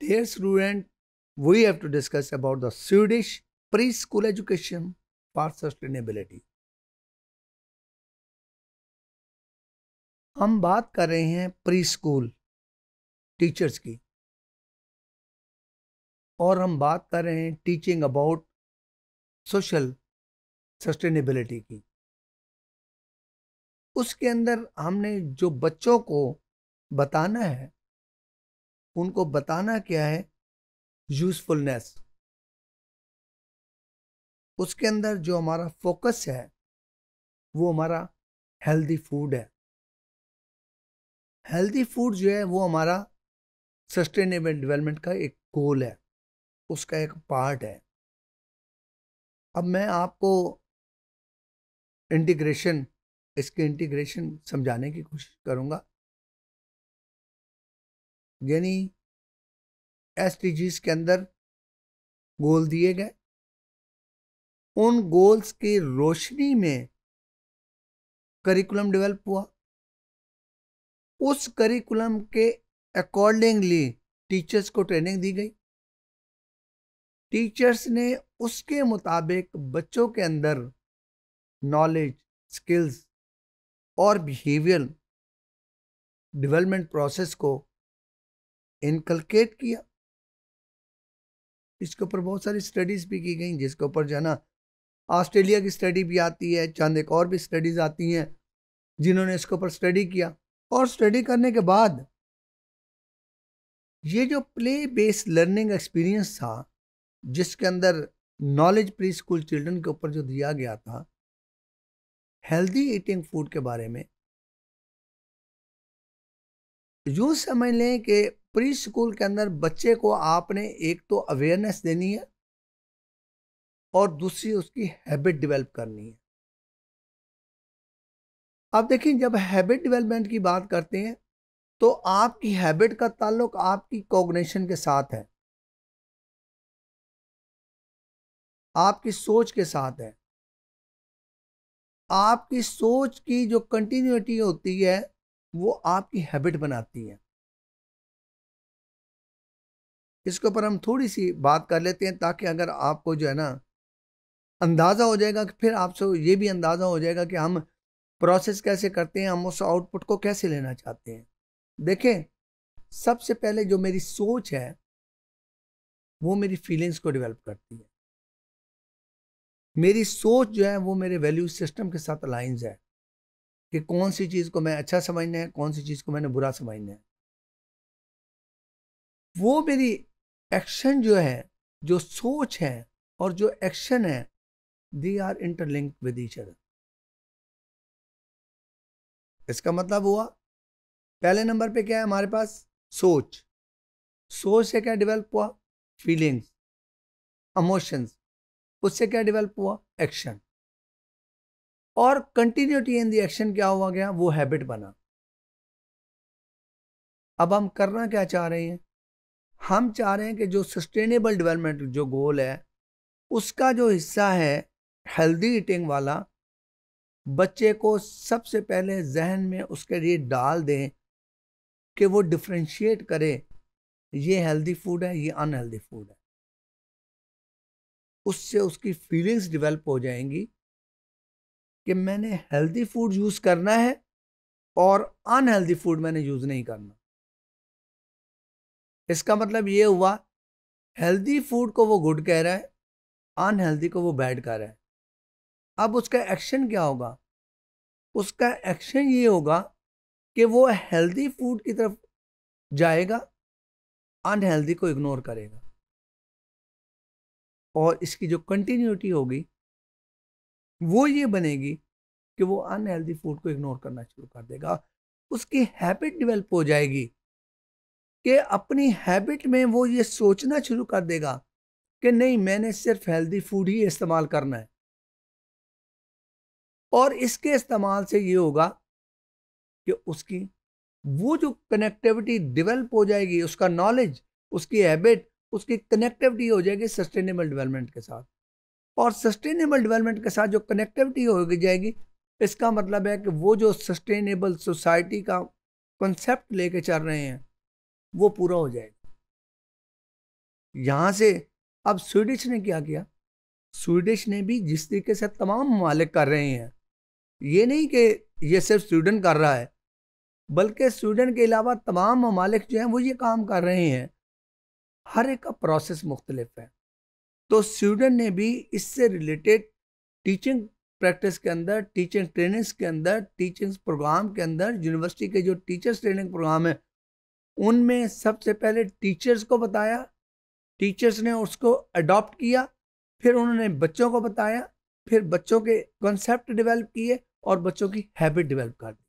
Dear student, we have to discuss about the Swedish preschool education for sustainability. हम बात कर रहे हैं प्री स्कूल टीचर्स की और हम बात कर रहे हैं टीचिंग अबाउट सोशल सस्टेनेबिलिटी की उसके अंदर हमने जो बच्चों को बताना है उनको बताना क्या है यूजफुलनेस उसके अंदर जो हमारा फोकस है वो हमारा हेल्दी फूड है हेल्दी फूड जो है वो हमारा सस्टेनेबल डेवलपमेंट का एक गोल है उसका एक पार्ट है अब मैं आपको इंटीग्रेशन इसके इंटीग्रेशन समझाने की कोशिश करूँगा यानी एस के अंदर गोल दिए गए उन गोल्स की रोशनी में करिकुलम डेवलप हुआ उस करिकुलम के अकॉर्डिंगली टीचर्स को ट्रेनिंग दी गई टीचर्स ने उसके मुताबिक बच्चों के अंदर नॉलेज स्किल्स और बिहेवियर डेवलपमेंट प्रोसेस को इनकलकेट किया इसके ऊपर बहुत सारी स्टडीज़ भी की गई जिसके ऊपर जो है ना ऑस्ट्रेलिया की स्टडी भी आती है चंद एक और भी स्टडीज़ आती हैं जिन्होंने इसके ऊपर स्टडी किया और स्टडी करने के बाद ये जो प्ले बेस्ड लर्निंग एक्सपीरियंस था जिसके अंदर नॉलेज प्री स्कूल चिल्ड्रन के ऊपर जो दिया गया था हेल्दी ईटिंग फूड के बारे में यूँ समझ लें कि प्री स्कूल के अंदर बच्चे को आपने एक तो अवेयरनेस देनी है और दूसरी उसकी हैबिट डेवलप करनी है अब देखिए जब हैबिट डेवलपमेंट की बात करते हैं तो आपकी हैबिट का ताल्लुक आपकी कॉग्निशन के साथ है आपकी सोच के साथ है आपकी सोच की जो कंटिन्यूटी होती है वो आपकी हैबिट बनाती है इसके ऊपर हम थोड़ी सी बात कर लेते हैं ताकि अगर आपको जो है ना अंदाज़ा हो जाएगा कि फिर आपसे ये भी अंदाज़ा हो जाएगा कि हम प्रोसेस कैसे करते हैं हम उस आउटपुट को कैसे लेना चाहते हैं देखें सबसे पहले जो मेरी सोच है वो मेरी फीलिंग्स को डेवलप करती है मेरी सोच जो है वो मेरे वैल्यू सिस्टम के साथ अलाइंस है कि कौन सी चीज़ को मैं अच्छा समझना है कौन सी चीज़ को मैंने बुरा समझना है वो मेरी एक्शन जो है जो सोच है और जो एक्शन है they are interlink with each other इसका मतलब हुआ पहले नंबर पे क्या है हमारे पास सोच सोच से क्या डेवलप हुआ फीलिंग्स इमोशंस उससे क्या डेवलप हुआ एक्शन और कंटिन्यूटी इन द एक्शन क्या हुआ गया वो हैबिट बना अब हम करना क्या चाह रहे हैं हम चाह रहे हैं कि जो सस्टेनेबल डेवलपमेंट जो गोल है उसका जो हिस्सा है हेल्दी ईटिंग वाला बच्चे को सबसे पहले जहन में उसके लिए डाल दें कि वो डिफ्रेंशिएट करे ये हेल्दी फूड है ये अनहेल्दी फूड है उससे उसकी फीलिंग्स डेवलप हो जाएंगी कि मैंने हेल्दी फूड यूज़ करना है और अनहेल्दी फूड मैंने यूज़ नहीं करना इसका मतलब ये हुआ हेल्दी फूड को वो गुड कह रहा है अनहेल्दी को वो बैड कह रहा है अब उसका एक्शन क्या होगा उसका एक्शन ये होगा कि वो हेल्दी फूड की तरफ जाएगा अनहेल्दी को इग्नोर करेगा और इसकी जो कंटिन्यूटी होगी वो ये बनेगी कि वो अनहेल्दी फूड को इग्नोर करना शुरू कर देगा उसकी हैबिट डेवलप हो जाएगी कि अपनी हैबिट में वो ये सोचना शुरू कर देगा कि नहीं मैंने सिर्फ हेल्दी फूड ही इस्तेमाल करना है और इसके इस्तेमाल से ये होगा कि उसकी वो जो कनेक्टिविटी डेवलप हो जाएगी उसका नॉलेज उसकी हैबिट उसकी कनेक्टिविटी हो जाएगी सस्टेनेबल डेवलपमेंट के साथ और सस्टेनेबल डेवलपमेंट के साथ जो कनेक्टिविटी हो जाएगी इसका मतलब है कि वो जो सस्टेनेबल सोसाइटी का कॉन्सेप्ट लेके चल रहे हैं वो पूरा हो जाएगा यहाँ से अब स्वीडिश ने क्या किया स्वीडिश ने भी जिस तरीके से तमाम ममालिक कर रहे हैं ये नहीं कि ये सिर्फ स्वीडन कर रहा है बल्कि स्वीडन के अलावा तमाम ममालिक जो हैं वो ये काम कर रहे हैं हर एक का प्रोसेस मुख्तलिफ है तो स्वीडन ने भी इससे रिलेटेड टीचिंग प्रैक्टिस के अंदर टीचिंग ट्रेनिंग्स के अंदर टीचिंग प्रोग्राम के अंदर यूनिवर्सिटी के जो टीचर्स ट्रेनिंग प्रोग्राम है उनमें सबसे पहले टीचर्स को बताया टीचर्स ने उसको अडॉप्ट किया फिर उन्होंने बच्चों को बताया फिर बच्चों के कॉन्सेप्ट डेवलप किए और बच्चों की हैबिट डेवलप कर दी